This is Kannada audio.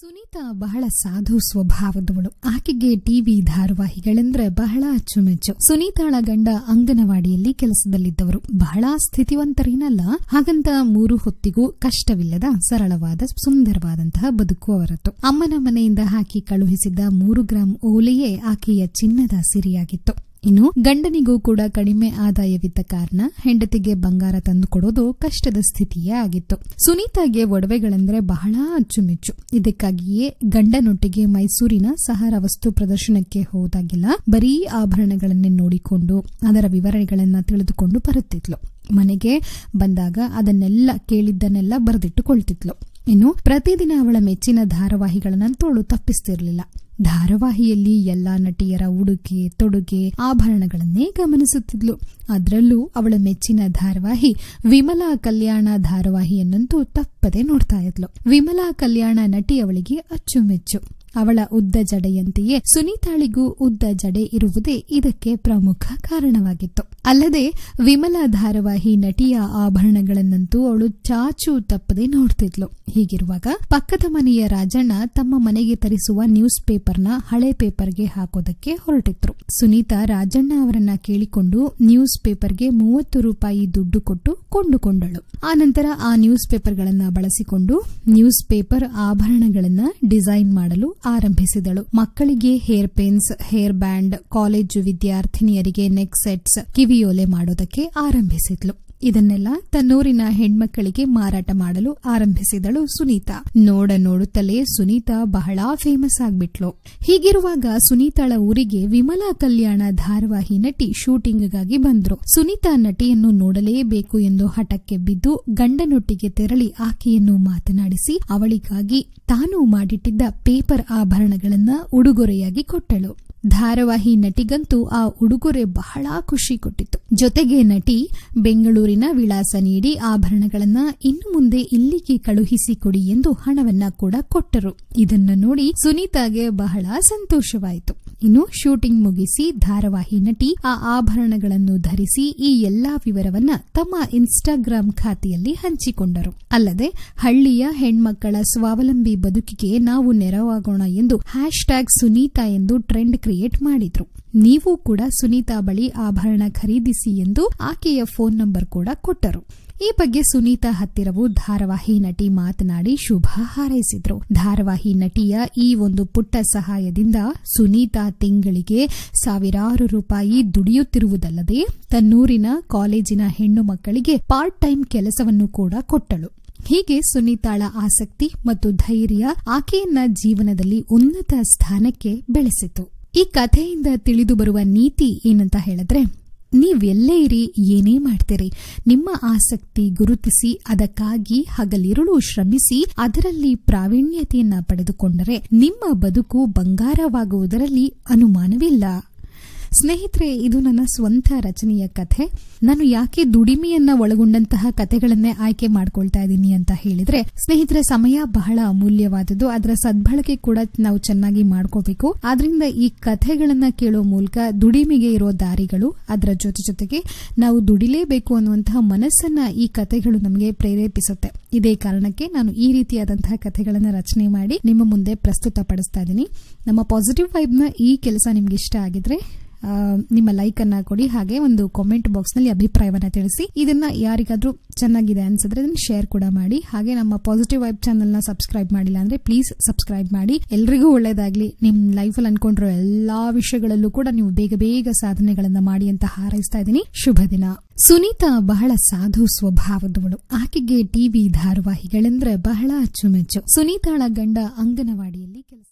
ಸುನೀತಾ ಬಹಳ ಸಾಧು ಸ್ವಭಾವದವಳು ಆಕೆಗೆ ಟಿವಿ ಧಾರಾವಾಹಿಗಳೆಂದ್ರೆ ಬಹಳ ಅಚ್ಚುಮೆಚ್ಚು ಸುನೀತಾಳ ಗಂಡ ಅಂಗನವಾಡಿಯಲ್ಲಿ ಕೆಲಸದಲ್ಲಿದ್ದವರು ಬಹಳ ಸ್ಥಿತಿವಂತರೇನಲ್ಲ ಹಾಗಂತ ಮೂರು ಹೊತ್ತಿಗೂ ಕಷ್ಟವಿಲ್ಲದ ಸರಳವಾದ ಸುಂದರವಾದಂತಹ ಬದುಕು ಅವರತ್ತು ಅಮ್ಮನ ಮನೆಯಿಂದ ಹಾಕಿ ಕಳುಹಿಸಿದ್ದ ಮೂರು ಗ್ರಾಂ ಓಲೆಯೇ ಆಕೆಯ ಚಿನ್ನದ ಸಿರಿಯಾಗಿತ್ತು ಇನ್ನು ಗಂಡನಿಗೂ ಕೂಡ ಕಡಿಮೆ ಆದಾಯವಿದ್ದ ಕಾರಣ ಹೆಂಡತಿಗೆ ಬಂಗಾರ ತಂದು ಕೊಡೋದು ಕಷ್ಟದ ಸ್ಥಿತಿಯೇ ಆಗಿತ್ತು ಸುನೀತಾಗೆ ಒಡವೆಗಳೆಂದರೆ ಬಹಳ ಅಚ್ಚುಮೆಚ್ಚು ಇದಕ್ಕಾಗಿಯೇ ಗಂಡನೊಟ್ಟಿಗೆ ಮೈಸೂರಿನ ಸಹಾರ ವಸ್ತು ಪ್ರದರ್ಶನಕ್ಕೆ ಹೋದಾಗೆಲ್ಲ ಬರೀ ಆಭರಣಗಳನ್ನೇ ನೋಡಿಕೊಂಡು ಅದರ ವಿವರಣೆಗಳನ್ನ ತಿಳಿದುಕೊಂಡು ಬರುತ್ತಿದ್ಲು ಮನೆಗೆ ಬಂದಾಗ ಅದನ್ನೆಲ್ಲ ಕೇಳಿದ್ದನ್ನೆಲ್ಲ ಬರೆದಿಟ್ಟುಕೊಳ್ತಿದ್ಲು ಇನ್ನು ಪ್ರತಿದಿನ ಅವಳ ಮೆಚ್ಚಿನ ಧಾರಾವಾಹಿಗಳನ್ನ ತೋಳು ತಪ್ಪಿಸ್ತಿರ್ಲಿಲ್ಲ ಧಾರವಾಹಿಯಲ್ಲಿ ಎಲ್ಲಾ ನಟಿಯರ ಉಡುಗೆ ತೊಡುಗೆ ಆಭರಣಗಳನ್ನೇ ಗಮನಿಸುತ್ತಿದ್ಲು ಅದರಲ್ಲೂ ಅವಳ ಮೆಚ್ಚಿನ ಧಾರಾವಾಹಿ ವಿಮಲಾ ಕಲ್ಯಾಣ ಧಾರಾವಾಹಿಯನ್ನಂತೂ ತಪ್ಪದೆ ನೋಡ್ತಾ ಇದ್ಲು ವಿಮಲಾ ಕಲ್ಯಾಣ ನಟಿ ಅವಳಿಗೆ ಅಚ್ಚುಮೆಚ್ಚು ಅವಳ ಉದ್ದ ಜಡೆಯಂತೆಯೇ ಸುನೀತಾಳಿಗೂ ಉದ್ದ ಜಡೆ ಇರುವುದೇ ಇದಕ್ಕೆ ಪ್ರಮುಖ ಕಾರಣವಾಗಿತ್ತು ಅಲ್ಲದೆ ವಿಮಲಾ ಧಾರವಾಹಿ ನಟಿಯ ಆಭರಣಗಳನ್ನಂತೂ ಅವಳು ಚಾಚು ತಪ್ಪದೆ ನೋಡ್ತಿದ್ಲು ಹೀಗಿರುವಾಗ ಪಕ್ಕದ ಮನೆಯ ರಾಜಣ್ಣ ತಮ್ಮ ಮನೆಗೆ ತರಿಸುವ ನ್ಯೂಸ್ ಪೇಪರ್ನ ಹಳೆ ಪೇಪರ್ಗೆ ಹಾಕೋದಕ್ಕೆ ಹೊರಟಿದ್ರು ಸುನೀತಾ ರಾಜಣ್ಣ ಅವರನ್ನ ಕೇಳಿಕೊಂಡು ನ್ಯೂಸ್ ಪೇಪರ್ಗೆ ಮೂವತ್ತು ರೂಪಾಯಿ ದುಡ್ಡು ಕೊಟ್ಟು ಕೊಂಡುಕೊಂಡಳು ಆ ನಂತರ ಆ ನ್ಯೂಸ್ ಪೇಪರ್ಗಳನ್ನ ಬಳಸಿಕೊಂಡು ನ್ಯೂಸ್ ಪೇಪರ್ ಆಭರಣಗಳನ್ನ ಡಿಸೈನ್ ಮಾಡಲು ಆರಂಭಿಸಿದಳು ಮಕ್ಕಳಿಗೆ hair pins hair band college ವಿದ್ಯಾರ್ಥಿನಿಯರಿಗೆ ನೆಕ್ ಸೆಟ್ಸ್ ಕಿವಿಯೋಲೆ ಮಾಡೋದಕ್ಕೆ ಆರಂಭಿಸಿದ್ಲು ಇದನ್ನೆಲ್ಲ ತನ್ನೂರಿನ ಹೆಣ್ಮಕ್ಕಳಿಗೆ ಮಾರಾಟ ಮಾಡಲು ಆರಂಭಿಸಿದಳು ಸುನೀತಾ ನೋಡ ನೋಡುತ್ತಲೇ ಸುನೀತಾ ಬಹಳ ಫೇಮಸ್ ಆಗ್ಬಿಟ್ಲು ಹೀಗಿರುವಾಗ ಸುನೀತಾಳ ಊರಿಗೆ ವಿಮಲಾ ಕಲ್ಯಾಣ ಧಾರವಾಹಿ ನಟಿ ಶೂಟಿಂಗ್ಗಾಗಿ ಬಂದ್ರು ಸುನೀತಾ ನಟಿಯನ್ನು ನೋಡಲೇಬೇಕು ಎಂದು ಹಠಕ್ಕೆ ಬಿದ್ದು ಗಂಡನೊಟ್ಟಿಗೆ ತೆರಳಿ ಆಕೆಯನ್ನು ಮಾತನಾಡಿಸಿ ಅವಳಿಗಾಗಿ ತಾನು ಮಾಡಿಟ್ಟಿದ್ದ ಪೇಪರ್ ಆಭರಣಗಳನ್ನ ಉಡುಗೊರೆಯಾಗಿ ಕೊಟ್ಟಳು ಧಾರವಾಹಿ ನಟಿಗಂತೂ ಆ ಉಡುಗೊರೆ ಬಹಳ ಖುಷಿ ಕೊಟ್ಟಿತು ಜೊತೆಗೆ ನಟಿ ಬೆಂಗಳೂರು ಬೆಂಗಳೂರಿನ ವಿಳಾಸ ನೀಡಿ ಆಭರಣಗಳನ್ನು ಇನ್ನು ಮುಂದೆ ಇಲ್ಲಿಗೆ ಕಳುಹಿಸಿಕೊಡಿ ಎಂದು ಹಣವನ್ನ ಕೂಡ ಕೊಟ್ಟರು ಇದನ್ನು ನೋಡಿ ಸುನೀತಾಗೆ ಬಹಳ ಸಂತೋಷವಾಯಿತು ಇನ್ನು ಶೂಟಿಂಗ್ ಮುಗಿಸಿ ಧಾರಾವಾಹಿ ನಟಿ ಆ ಆಭರಣಗಳನ್ನು ಧರಿಸಿ ಈ ಎಲ್ಲಾ ವಿವರವನ್ನ ತಮ್ಮ ಇನ್ಸ್ಟಾಗ್ರಾಂ ಖಾತೆಯಲ್ಲಿ ಹಂಚಿಕೊಂಡರು ಅಲ್ಲದೆ ಹಳ್ಳಿಯ ಹೆಣ್ಮಕ್ಕಳ ಸ್ವಾವಲಂಬಿ ಬದುಕಿಗೆ ನಾವು ನೆರವಾಗೋಣ ಎಂದು ಹ್ಯಾಶ್ ಸುನೀತಾ ಎಂದು ಟ್ರೆಂಡ್ ಕ್ರಿಯೇಟ್ ಮಾಡಿದ್ರು ನೀವು ಕೂಡ ಸುನೀತಾ ಬಳಿ ಆಭರಣ ಖರೀದಿಸಿ ಎಂದು ಆಕೆಯ ಫೋನ್ ನಂಬರ್ ಕೂಡ ಕೊಟ್ಟರು ಈ ಬಗ್ಗೆ ಸುನೀತಾ ಹತ್ತಿರವು ಧಾರಾವಾಹಿ ನಟಿ ಮಾತನಾಡಿ ಶುಭ ಹಾರೈಸಿದ್ರು ಧಾರಾವಾಹಿ ನಟಿಯ ಈ ಒಂದು ಪುಟ್ಟ ಸಹಾಯದಿಂದ ಸುನೀತಾ ತಿಂಗಳಿಗೆ ಸಾವಿರಾರು ರೂಪಾಯಿ ದುಡಿಯುತ್ತಿರುವುದಲ್ಲದೆ ತನ್ನೂರಿನ ಕಾಲೇಜಿನ ಹೆಣ್ಣು ಮಕ್ಕಳಿಗೆ ಪಾರ್ಟ್ ಟೈಮ್ ಕೆಲಸವನ್ನು ಕೂಡ ಕೊಟ್ಟಳು ಹೀಗೆ ಸುನೀತಾಳ ಆಸಕ್ತಿ ಮತ್ತು ಧೈರ್ಯ ಆಕೆಯನ್ನ ಜೀವನದಲ್ಲಿ ಉನ್ನತ ಸ್ಥಾನಕ್ಕೆ ಬೆಳೆಸಿತು ಈ ಕಥೆಯಿಂದ ತಿಳಿದು ಬರುವ ನೀತಿ ಏನಂತ ಹೇಳಿದ್ರೆ ನೀವೆಲ್ಲೇ ಇರಿ ಏನೇ ಮಾಡ್ತೀರಿ ನಿಮ್ಮ ಆಸಕ್ತಿ ಗುರುತಿಸಿ ಅದಕ್ಕಾಗಿ ಹಗಲಿರುಳು ಶ್ರಮಿಸಿ ಅದರಲ್ಲಿ ಪ್ರಾವೀಣ್ಯತೆಯನ್ನ ಪಡೆದುಕೊಂಡರೆ ನಿಮ್ಮ ಬದುಕು ಬಂಗಾರವಾಗುವುದರಲ್ಲಿ ಅನುಮಾನವಿಲ್ಲ ಸ್ನೇಹಿತರೆ ಇದು ನನ್ನ ಸ್ವಂತ ರಚನೆಯ ಕಥೆ ನಾನು ಯಾಕೆ ದುಡಿಮೆಯನ್ನ ಒಳಗೊಂಡಂತಹ ಕಥೆಗಳನ್ನೇ ಆಯ್ಕೆ ಮಾಡ್ಕೊಳ್ತಾ ಇದ್ದೀನಿ ಅಂತ ಹೇಳಿದ್ರೆ ಸ್ನೇಹಿತರೆ ಸಮಯ ಬಹಳ ಅಮೂಲ್ಯವಾದದ್ದು ಅದರ ಸದ್ಬಳಕೆ ಕೂಡ ನಾವು ಚೆನ್ನಾಗಿ ಮಾಡ್ಕೋಬೇಕು ಆದ್ರಿಂದ ಈ ಕಥೆಗಳನ್ನ ಕೇಳೋ ಮೂಲಕ ದುಡಿಮೆಗೆ ಇರೋ ದಾರಿಗಳು ಅದರ ಜೊತೆ ಜೊತೆಗೆ ನಾವು ದುಡಿಲೇಬೇಕು ಅನ್ನುವಂತಹ ಮನಸ್ಸನ್ನ ಈ ಕಥೆಗಳು ನಮಗೆ ಪ್ರೇರೇಪಿಸುತ್ತೆ ಇದೇ ಕಾರಣಕ್ಕೆ ನಾನು ಈ ರೀತಿಯಾದಂತಹ ಕಥೆಗಳನ್ನು ರಚನೆ ಮಾಡಿ ನಿಮ್ಮ ಮುಂದೆ ಪ್ರಸ್ತುತಪಡಿಸ್ತಾ ಇದ್ದೀನಿ ನಮ್ಮ ಪಾಸಿಟಿವ್ ವೈಬ್ನ ಈ ಕೆಲಸ ನಿಮ್ಗೆ ಇಷ್ಟ ಆಗಿದ್ರೆ ನಿಮ್ಮ ಲೈಕ್ ಅನ್ನ ಕೊಡಿ ಹಾಗೆ ಒಂದು ಕಾಮೆಂಟ್ ಬಾಕ್ಸ್ ನಲ್ಲಿ ಅಭಿಪ್ರಾಯವನ್ನ ತಿಳಿಸಿ ಇದನ್ನ ಯಾರಿಗಾದ್ರೂ ಚೆನ್ನಾಗಿದೆ ಅನ್ಸಿದ್ರೆ ಇದನ್ನ ಶೇರ್ ಕೂಡ ಮಾಡಿ ಹಾಗೆ ನಮ್ಮ ಪಾಸಿಟಿವ್ ವೈಬ್ ಚಾನಲ್ ನ ಸಬ್ಸ್ಕ್ರೈಬ್ ಮಾಡಿಲ್ಲ ಅಂದ್ರೆ ಪ್ಲೀಸ್ ಸಬ್ಸ್ಕ್ರೈಬ್ ಮಾಡಿ ಎಲ್ರಿಗೂ ಒಳ್ಳೇದಾಗ್ಲಿ ನಿಮ್ ಲೈಫ್ ಅಲ್ಲಿ ಅನ್ಕೊಂಡಿರೋ ಎಲ್ಲಾ ವಿಷಯಗಳಲ್ಲೂ ಕೂಡ ನೀವು ಬೇಗ ಬೇಗ ಸಾಧನೆಗಳನ್ನ ಮಾಡಿ ಅಂತ ಹಾರೈಸ್ತಾ ಇದ್ದೀನಿ ಶುಭ ದಿನ ಸುನೀತಾ ಬಹಳ ಸಾಧು ಸ್ವಭಾವದವಳು ಆಕೆಗೆ ಟಿವಿ ಧಾರಾವಾಹಿಗಳೆಂದ್ರೆ ಬಹಳ ಅಚ್ಚುಮೆಚ್ಚು ಸುನೀತಾಳ ಗಂಡ ಅಂಗನವಾಡಿಯಲ್ಲಿ ಕೆಲಸ